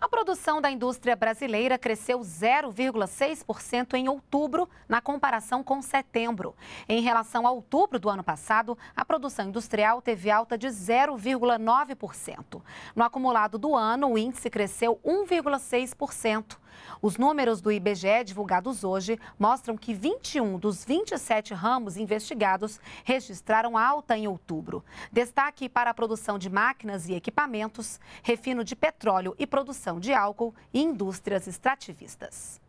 A produção da indústria brasileira cresceu 0,6% em outubro, na comparação com setembro. Em relação a outubro do ano passado, a produção industrial teve alta de 0,9%. No acumulado do ano, o índice cresceu 1,6%. Os números do IBGE divulgados hoje mostram que 21 dos 27 ramos investigados registraram alta em outubro. Destaque para a produção de máquinas e equipamentos, refino de petróleo e produção de álcool e indústrias extrativistas.